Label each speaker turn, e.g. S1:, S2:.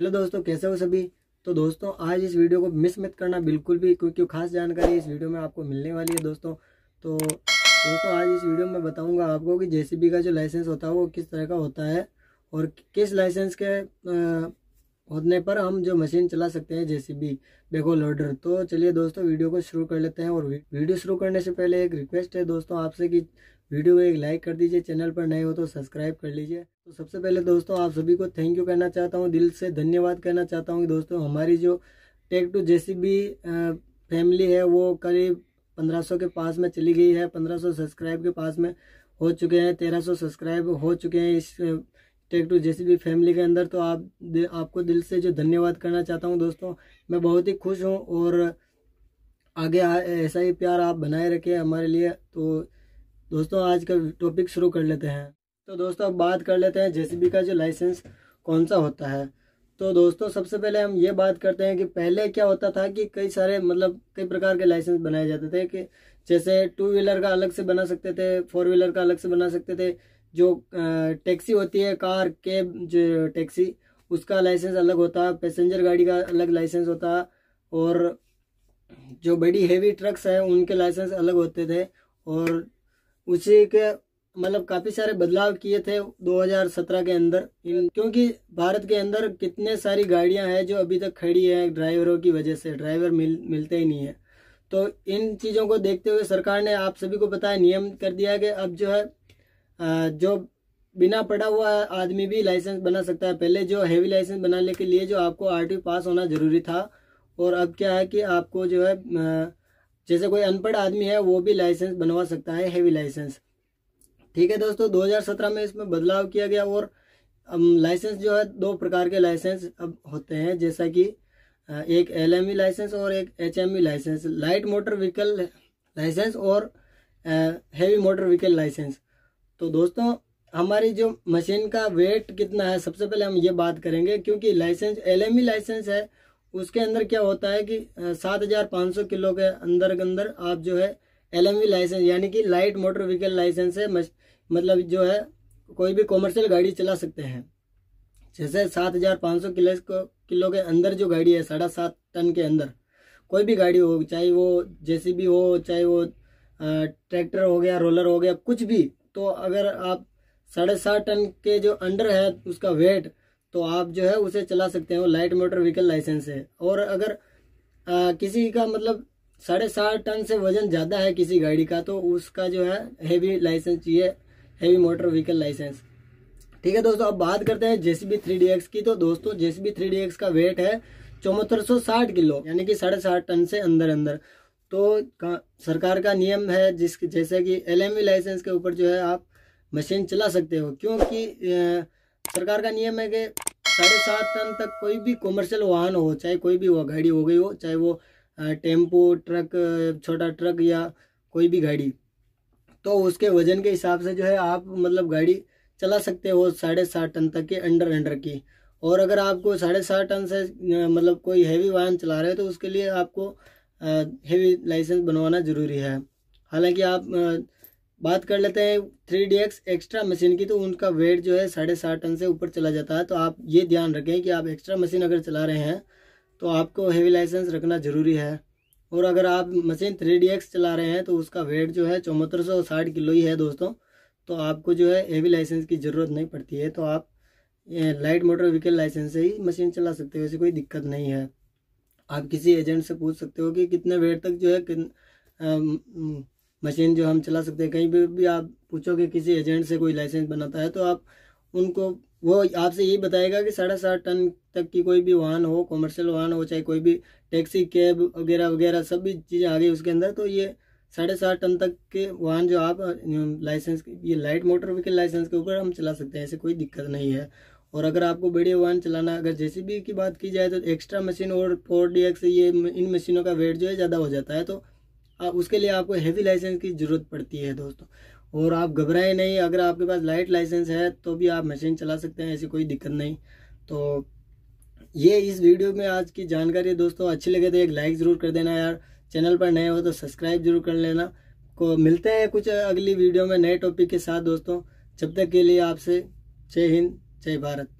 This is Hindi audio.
S1: हेलो दोस्तों कैसे हो सभी तो दोस्तों आज इस वीडियो को मिस मत करना बिल्कुल भी क्योंकि खास जानकारी इस वीडियो में आपको मिलने वाली है दोस्तों तो दोस्तों आज इस वीडियो में बताऊंगा आपको कि जेसीबी का जो लाइसेंस होता है वो किस तरह का होता है और किस लाइसेंस के होने पर हम जो मशीन चला सकते हैं जेसीबी बेको लोडर तो चलिए दोस्तों वीडियो को शुरू कर लेते हैं और वीडियो शुरू करने से पहले एक रिक्वेस्ट है दोस्तों आपसे कि वीडियो को एक लाइक कर दीजिए चैनल पर नए हो तो सब्सक्राइब कर लीजिए तो सबसे पहले दोस्तों आप सभी को थैंक यू कहना चाहता हूँ दिल से धन्यवाद कहना चाहता हूँ दोस्तों हमारी जो टेक टू जेसीबी फैमिली है वो करीब 1500 के पास में चली गई है 1500 सब्सक्राइब के पास में हो चुके हैं 1300 सब्सक्राइब हो चुके हैं इस टेक टू जेसीबी फैमिली के अंदर तो आप आपको दिल से जो धन्यवाद करना चाहता हूँ दोस्तों मैं बहुत ही खुश हूँ और आगे ऐसा ही प्यार आप बनाए रखें हमारे लिए तो दोस्तों आज का टॉपिक शुरू कर लेते हैं तो दोस्तों अब बात कर लेते हैं जेसीबी का जो लाइसेंस कौन सा होता है तो दोस्तों सबसे पहले हम ये बात करते हैं कि पहले क्या होता था कि कई सारे मतलब कई प्रकार के लाइसेंस बनाए जाते थे कि जैसे टू व्हीलर का अलग से बना सकते थे फोर व्हीलर का अलग से बना सकते थे जो टैक्सी होती है कार कैब जो टैक्सी उसका लाइसेंस अलग होता पैसेंजर गाड़ी का अलग लाइसेंस होता और जो बड़ी हेवी ट्रक्स हैं उनके लाइसेंस अलग होते थे और उसी के मतलब काफी सारे बदलाव किए थे 2017 के अंदर क्योंकि भारत के अंदर कितने सारी गाड़ियां हैं जो अभी तक खड़ी है ड्राइवरों की वजह से ड्राइवर मिल मिलते ही नहीं है तो इन चीज़ों को देखते हुए सरकार ने आप सभी को पता है नियम कर दिया है कि अब जो है जो बिना पढ़ा हुआ आदमी भी लाइसेंस बना सकता है पहले जो हैवी लाइसेंस बनाने के लिए जो आपको आर पास होना जरूरी था और अब क्या है कि आपको जो है जैसे कोई अनपढ़ आदमी है वो भी लाइसेंस बनवा सकता है हैवी लाइसेंस ठीक है दोस्तों 2017 में इसमें बदलाव किया गया और लाइसेंस जो है दो प्रकार के लाइसेंस अब होते हैं जैसा कि एक एल लाइसेंस e और एक H licence light motor vehicle licence और हैवी मोटर व्हीकल लाइसेंस तो दोस्तों हमारी जो मशीन का वेट कितना है सबसे पहले हम ये बात करेंगे क्योंकि लाइसेंस एल लाइसेंस है उसके अंदर क्या होता है कि सात हजार पाँच सौ किलो के अंदर अंदर आप जो है एलएमवी लाइसेंस यानी कि लाइट मोटर व्हीकल लाइसेंस है मतलब जो है कोई भी कॉमर्शियल गाड़ी चला सकते हैं जैसे सात हजार पाँच सौ किलो किलो के अंदर जो गाड़ी है साढ़े सात टन के अंदर कोई भी गाड़ी हो चाहे वो जेसीबी हो चाहे वो ट्रैक्टर हो गया रोलर हो गया कुछ भी तो अगर आप साढ़े सात टन के जो अंडर है उसका वेट तो आप जो है उसे चला सकते हो लाइट मोटर व्हीकल लाइसेंस है और अगर आ, किसी का मतलब साढ़े सात टन से वजन ज़्यादा है किसी गाड़ी का तो उसका जो है हैवी लाइसेंस चाहिए हैवी मोटर व्हीकल लाइसेंस ठीक है दोस्तों अब बात करते हैं जेसीबी थ्री डी की तो दोस्तों जेसीबी थ्री डी का वेट है चौहत्तर सौ साठ किलो यानी कि साढ़े साठ टन से अंदर अंदर तो का, सरकार का नियम है जिस जैसे कि एल लाइसेंस के ऊपर जो है आप मशीन चला सकते हो क्योंकि सरकार का नियम है कि साढ़े सात टन तक कोई भी कॉमर्शियल वाहन हो चाहे कोई भी हो गाड़ी हो गई हो चाहे वो टेम्पो ट्रक छोटा ट्रक या कोई भी गाड़ी तो उसके वजन के हिसाब से जो है आप मतलब गाड़ी चला सकते हो साढ़े सात टन तक के अंडर अंडर की और अगर आपको साढ़े सात टन से मतलब कोई हैवी वाहन चला रहे हो तो उसके लिए आपको हैवी लाइसेंस बनवाना ज़रूरी है हालांकि आप बात कर लेते हैं three D X extra machine की तो उनका वेट जो है साढ़े सात टन से ऊपर चला जाता है तो आप ये ध्यान रखें कि आप एक्स्ट्रा मशीन अगर चला रहे हैं तो आपको हेवी लाइसेंस रखना ज़रूरी है और अगर आप मशीन थ्री डी एक्स चला रहे हैं तो उसका वेट जो है चौहत्तर सौ साठ किलो ही है दोस्तों तो आपको जो है हेवी लाइसेंस की ज़रूरत नहीं पड़ती है तो आप लाइट मोटर व्हीकल लाइसेंस से ही मशीन चला सकते हो ऐसी कोई दिक्कत नहीं है आप किसी एजेंट से पूछ सकते हो कि कितने वेट तक जो है मशीन जो हम चला सकते हैं कहीं भी, भी आप पूछोगे किसी एजेंट से कोई लाइसेंस बनाता है तो आप उनको वो आपसे यही बताएगा कि साढ़े सात टन तक की कोई भी वाहन हो कॉमर्शियल वाहन हो चाहे कोई भी टैक्सी कैब वगैरह वगैरह सभी चीज़ें आ गई उसके अंदर तो ये साढ़े सात टन तक के वाहन जो आप लाइसेंस ये लाइट मोटर व्हीकल लाइसेंस के ऊपर हम चला सकते हैं ऐसे कोई दिक्कत नहीं है और अगर आपको बड़े वाहन चलाना अगर जेसीबी की बात की जाए तो एक्स्ट्रा मशीन और फोर डी एक्स ये इन मशीनों का वेट जो है ज़्यादा हो जाता है तो आप उसके लिए आपको हैवी लाइसेंस की ज़रूरत पड़ती है दोस्तों और आप घबराएं नहीं अगर आपके पास लाइट लाइसेंस है तो भी आप मशीन चला सकते हैं ऐसी कोई दिक्कत नहीं तो ये इस वीडियो में आज की जानकारी दोस्तों अच्छी लगे तो एक लाइक ज़रूर कर देना यार चैनल पर नए हो तो सब्सक्राइब जरूर कर लेना को मिलते हैं कुछ अगली वीडियो में नए टॉपिक के साथ दोस्तों जब तक के लिए आपसे जय हिंद जय भारत